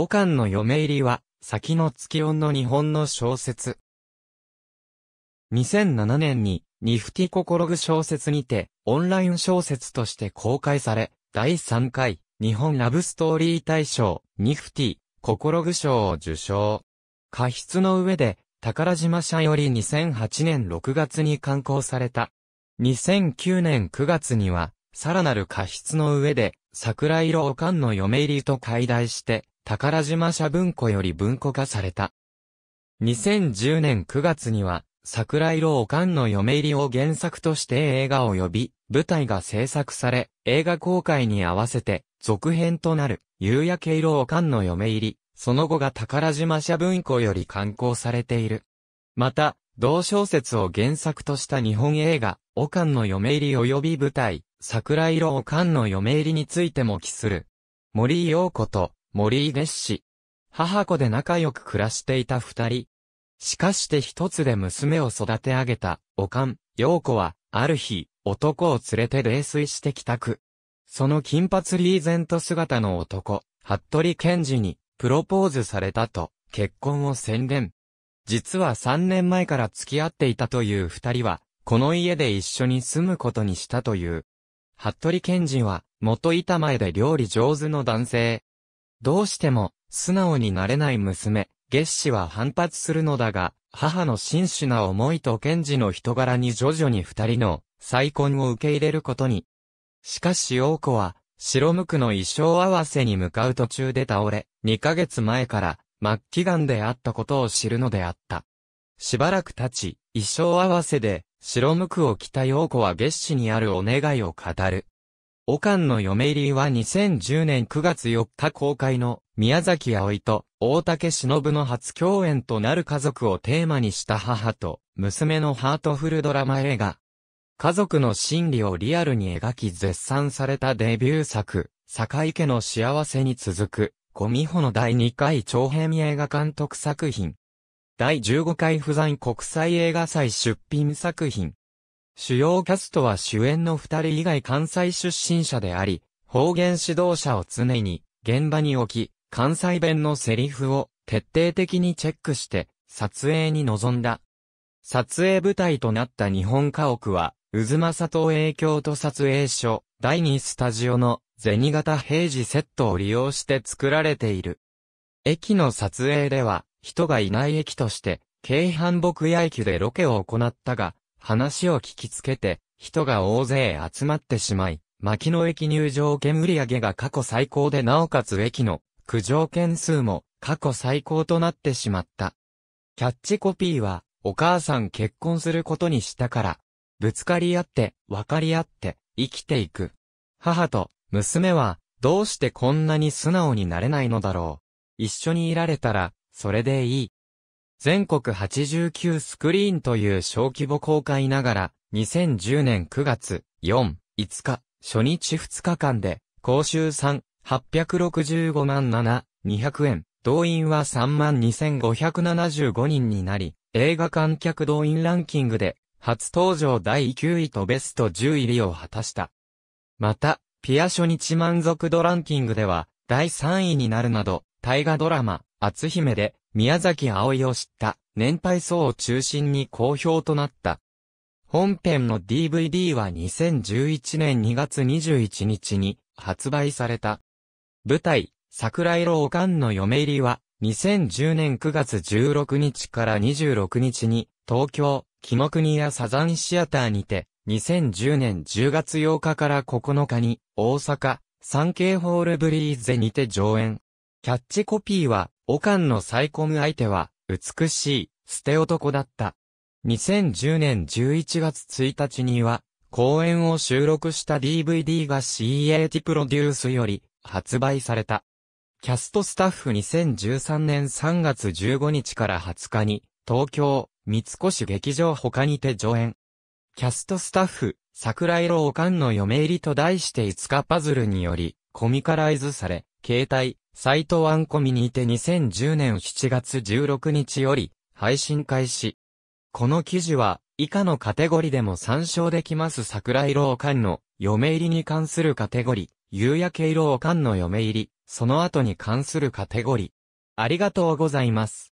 おかんの嫁入りは、先の月音の日本の小説。2007年に、ニフティココログ小説にて、オンライン小説として公開され、第3回、日本ラブストーリー大賞、ニフティ、ココログ賞を受賞。過失の上で、宝島社より2008年6月に刊行された。2009年9月には、さらなる過失の上で、桜色おかんの嫁入りと解題して、宝島社文庫より文庫化された。2010年9月には、桜色おかんの嫁入りを原作として映画を呼び、舞台が制作され、映画公開に合わせて、続編となる、夕焼け色おかんの嫁入り、その後が宝島社文庫より刊行されている。また、同小説を原作とした日本映画、おかんの嫁入り及び舞台、桜色おかんの嫁入りについても記する。森陽子と森井月氏。母子で仲良く暮らしていた二人。しかして一つで娘を育て上げた、おかん、陽子は、ある日、男を連れて泥酔して帰宅。その金髪リーゼント姿の男、服部健二に、プロポーズされたと、結婚を宣言。実は三年前から付き合っていたという二人は、この家で一緒に住むことにしたという。服部健二は、元板前で料理上手の男性、どうしても、素直になれない娘、月子は反発するのだが、母の真摯な思いと賢治の人柄に徐々に二人の再婚を受け入れることに。しかし王子は、白無垢の衣装合わせに向かう途中で倒れ、二ヶ月前から末期癌であったことを知るのであった。しばらく経ち、衣装合わせで白無垢を着た陽子は月子にあるお願いを語る。おかんの嫁入りは2010年9月4日公開の宮崎葵と大竹忍の初共演となる家族をテーマにした母と娘のハートフルドラマ映画。家族の心理をリアルに描き絶賛されたデビュー作、坂井家の幸せに続く、小美穂の第2回長編映画監督作品。第15回不在国際映画祭出品作品。主要キャストは主演の二人以外関西出身者であり、方言指導者を常に現場に置き、関西弁のセリフを徹底的にチェックして撮影に臨んだ。撮影舞台となった日本家屋は、渦政東影響と撮影所、第2スタジオの銭形平時セットを利用して作られている。駅の撮影では、人がいない駅として、京阪牧野駅でロケを行ったが、話を聞きつけて、人が大勢集まってしまい、牧野駅入場券売上が過去最高でなおかつ駅の苦情件数も過去最高となってしまった。キャッチコピーは、お母さん結婚することにしたから、ぶつかり合って、分かり合って、生きていく。母と娘は、どうしてこんなに素直になれないのだろう。一緒にいられたら、それでいい。全国89スクリーンという小規模公開ながら、2010年9月4、5日、初日2日間で、公衆3、865万7、200円、動員は32,575人になり、映画観客動員ランキングで、初登場第9位とベスト10入りを果たした。また、ピア初日満足度ランキングでは、第3位になるなど、大河ドラマ、篤姫で、宮崎葵を知った年配層を中心に好評となった。本編の DVD は2011年2月21日に発売された。舞台、桜色おかんの嫁入りは、2010年9月16日から26日に、東京、木の国やサザンシアターにて、2010年10月8日から9日に、大阪、サンケイホールブリーゼにて上演。キャッチコピーは、オカンの再婚相手は、美しい、捨て男だった。2010年11月1日には、公演を収録した DVD が CAT プロデュースより発売された。キャストスタッフ2013年3月15日から20日に、東京、三越劇場他にて上演。キャストスタッフ、桜色おかんの嫁入りと題して5日パズルにより、コミカライズされ、携帯、サイトワンコミにて2010年7月16日より配信開始。この記事は以下のカテゴリでも参照できます桜色おかんの嫁入りに関するカテゴリ、夕焼け色おかんの嫁入り、その後に関するカテゴリ。ありがとうございます。